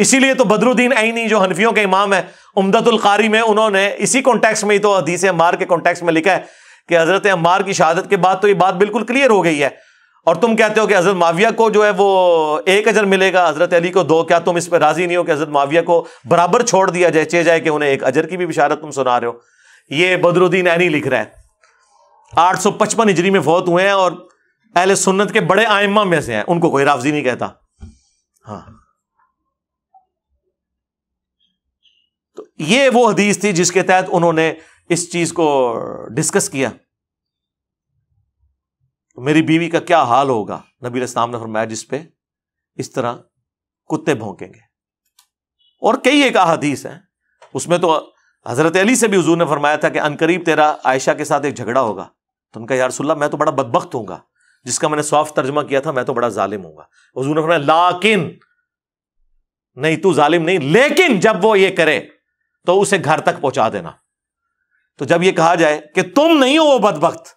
इसीलिए तो बदरुद्दीन ऐनी जो हनफियों के इमाम है उमदतुल कारी में उन्होंने इसी कॉन्टेक्स्ट में ही तो हदीस अम्बार के कॉन्टेक्स्ट में लिखा है कि हज़रत अम्बार की शहादत के बाद तो ये बात बिल्कुल क्लियर हो गई है और तुम कहते हो कि हज़रत माविया को जो है वो एक अजर मिलेगा हज़रत अली को दो क्या तुम इस पर राज़ी नहीं हो कि हज़रत माविया को बराबर छोड़ दिया जाए चे जाए कि उन्हें एक अजर की भी बिशारत तुम सुना रहे हो ये बदरुद्दीन ऐनी लिख रहा है आठ सौ पचपन हिजरी में फौत हुए हैं और अहल सुन्नत के बड़े आयमा में से हैं उनको कोई राफजी नहीं कहता हाँ तो ये वो हदीस थी जिसके तहत उन्होंने इस चीज को डिस्कस किया तो मेरी बीवी का क्या हाल होगा नबी इस्लाम ने फरमाया जिस पे इस तरह कुत्ते भोंकेंगे और कई एक अहादीस है उसमें तो हजरत अली से भी हजूर ने फरमाया था कि अनकरीब तेरा आयशा के साथ एक झगड़ा होगा तो उनका यारसुल्ला मैं तो बड़ा बदबख्त हूँगा जिसका मैंने सॉफ्ट तर्जमा किया था मैं तो बड़ा जालिम हूँगा हजूर ने फरमाया लाकिन नहीं तू जालिम नहीं लेकिन जब वो ये करे तो उसे घर तक पहुंचा देना तो जब यह कहा जाए कि तुम नहीं हो वो बदबख्त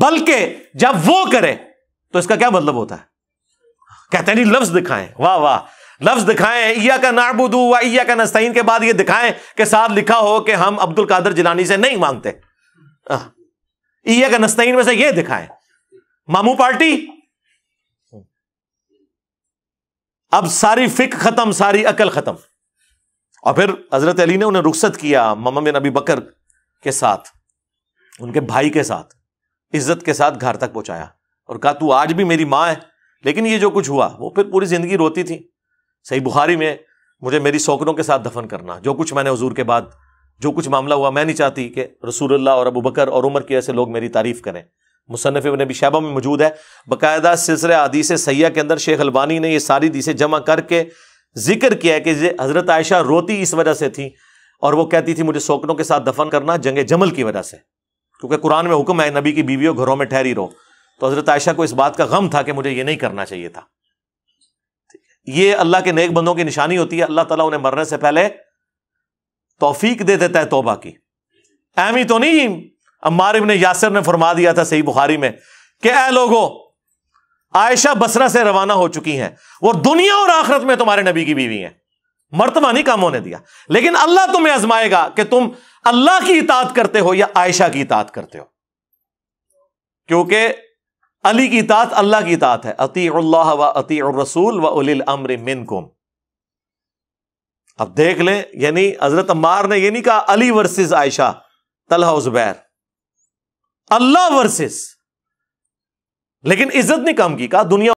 बल्कि जब वो करे तो इसका क्या मतलब होता है कहते हैं लफ्ज दिखाएं वाह वाह लफ्ज दिखाएं या का नाबुदू व या का नस्तीन के बाद ये दिखाएं कि साथ लिखा हो कि हम अब्दुल कादर जिलानी से नहीं मांगते या का नस्तीन में से ये दिखाएं मामू पार्टी अब सारी फिक खत्म सारी अकल खत्म और फिर हजरत अली ने उन्हें रुख्सत किया ममा बिन अबी बकर के साथ उनके भाई के साथ इज्जत के साथ घर तक पहुंचाया और कहा तू आज भी मेरी माँ है लेकिन ये जो कुछ हुआ वो फिर पूरी ज़िंदगी रोती थी सही बुखारी में मुझे मेरी सौकरों के साथ दफन करना जो कुछ मैंने हजूर के बाद जो कुछ मामला हुआ मैं नहीं चाहती कि रसूल्ला और अबू बकर और उमर की ऐसे लोग मेरी तारीफ़ करें मुसनफ़ ने भी शैबा में मौजूद है बाकायदा सिलसिले आदि से सैया के अंदर शेख अलबानी ने ये सारी दीसें जमा करके जिक्र किया है कि हज़रत आयशा रोती इस वजह से थी और वो कहती थी मुझे सोकनों के साथ दफन करना जंग जमल की वजह से क्योंकि कुरान में हुक्म है नबी की बीवियों घरों में ठहरी रो तो हज़रत आयशा को इस बात का गम था कि मुझे यह नहीं करना चाहिए था ये अल्लाह के नेक बंदों की निशानी होती है अल्लाह तला उन्हें मरने से पहले तोफीक दे देता है तोबा की एम ही तो नहीं अम्मार इबन यासर ने फरमा दिया था सही बुखारी में कि ए लोगों आयशा बसरा से रवाना हो चुकी हैं वो दुनिया और आखरत में तुम्हारे नबी की बीवी हैं मर्तबा नहीं काम होने दिया लेकिन अल्लाह तुम्हें आजमाएगा कि तुम अल्लाह की इतात करते हो या आयशा की इतात करते हो क्योंकि अली की इतात अल्लाह की इतात है अति व अति रसूल व उलिल अमर मिन कुम अब देख लें यानी हजरत अम्बार ने यह नहीं कहा अली वर्सिस आयशा तलहा उजबैर अल्लाह वर्सिस लेकिन इज्जत ने काम की कहा दुनिया